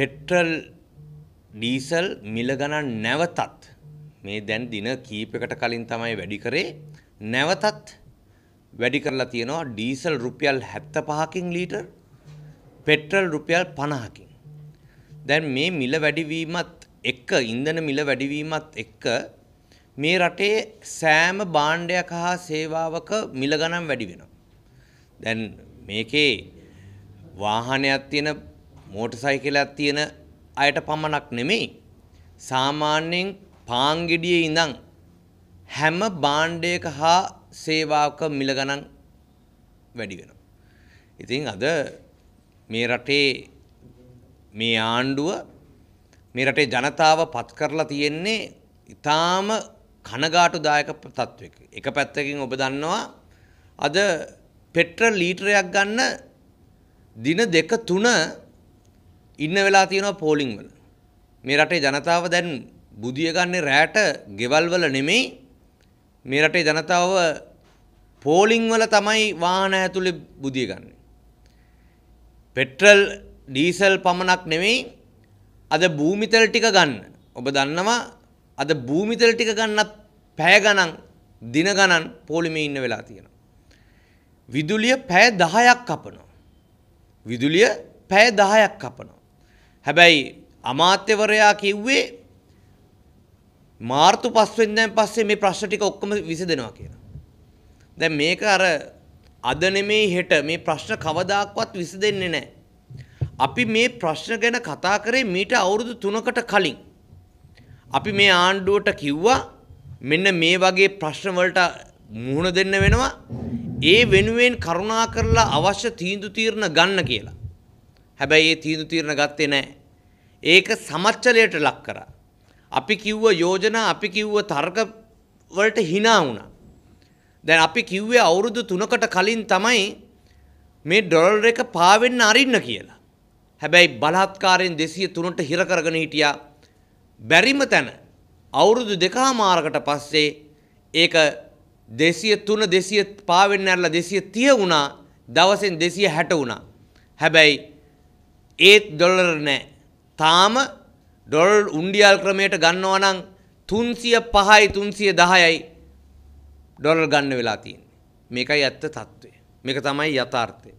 Petrol diesel මිල ගණන් නැවතත් මේ දැන් දින කීපයකට කලින් තමයි වැඩි කරේ නැවතත් වැඩි කරලා තියෙනවා ඩීසල් රුපියල් 75කින් ලීටර් පෙට්‍රල් රුපියල් 50කින් දැන් මේ මිල වැඩිවීමත් එක්ක ඉන්ධන මිල වැඩිවීමත් එක්ක මේ රටේ සෑම භාණ්ඩයක් හා සේවාවක මිල ගණන් වැඩි වෙනවා දැන් මේකේ වාහනයක් තියෙන මෝටරසයිකලයක් තියෙන අයට පමණක් නෙමෙයි සාමාන්‍යයෙන් පාංගෙඩියේ ඉඳන් හැම බාණ්ඩයක හා සේවාවක මිල ගණන් වැඩි වෙනවා. ඉතින් අද මේ රටේ මේ ආණ්ඩුව මේ රටේ ජනතාව පත් කරලා තියෙන්නේ ඊටාම කනගාටුදායක තත්වයක. එක පැත්තකින් ඔබ දන්නවා අද පෙට්‍රල් ලීටරයක් ගන්න දින දෙක තුන ඉන්න වෙලා තියෙනවා පෝලිං වල. මේ රටේ ජනතාව දැන් බුදිය ගන්නේ රැට ගෙවල් වල නෙමෙයි. මේ රටේ ජනතාව පෝලිං වල තමයි වාහන ඇතුලේ බුදිය ගන්න. පෙට්‍රල් ඩීසල් පමණක් නෙමෙයි අද භූමිතෙල් ටික ගන්න. ඔබ දන්නවා අද භූමිතෙල් ටික ගන්නත් පැය ගණන් දින ගණන් පොලිමේ ඉන්න වෙලා තියෙනවා. විදුලිය පැය 10ක් කපනවා. විදුලිය පැය 10ක් කපනවා. හැබැයි අමාත්‍යවරයා කිව්වේ මාර්තු 5 වෙනිදාන් පස්සේ මේ ප්‍රශ්න ටික ඔක්කොම විසඳෙනවා කියලා. දැන් මේක අර අද නෙමෙයි හෙට මේ ප්‍රශ්න කවදාක්වත් විසඳෙන්නේ නැහැ. අපි මේ ප්‍රශ්න ගැන කතා කරේ මීට අවුරුදු 3කට කලින්. අපි මේ ආණ්ඩුවට කිව්වා මෙන්න මේ වගේ ප්‍රශ්න වලට මුහුණ දෙන්න වෙනවා. ඒ වෙනුවෙන් කරුණා කරලා අවශ්‍ය තීන්දුව තීරණ ගන්න කියලා. හැබැයි ඒ තීන්දු තීරණ ගත්තේ නැහැ. ඒක සමච්චලයට ලක් කරා. අපි කිව්ව යෝජනා අපි කිව්ව තර්ක වලට hina වුණා. දැන් අපි කිව්වේ අවුරුදු 3කට කලින් තමයි මේ ඩොලර් එක පාවෙන්න අරින්න කියලා. හැබැයි බලහත්කාරයෙන් 203ට හිර කරගෙන හිටියා. බැරිම තැන අවුරුදු දෙකමාරකට පස්සේ ඒක 203 200 පාවෙන්න ඇරලා 230 වුණා. දවසෙන් 260 වුණා. හැබැයි ඒත් ඩොලර් නෑ. තාම ඩොල් උන්ඩියල් ක්‍රමයට ගන්නව නම් තුන්සිය පහයි තුන්සිය දහයයි ඩොලර් ගන්න වෙලා තියන්නේ. මේකයි ඇත්ත තත්ත්වය. මේක තමයි යථාර්ථය.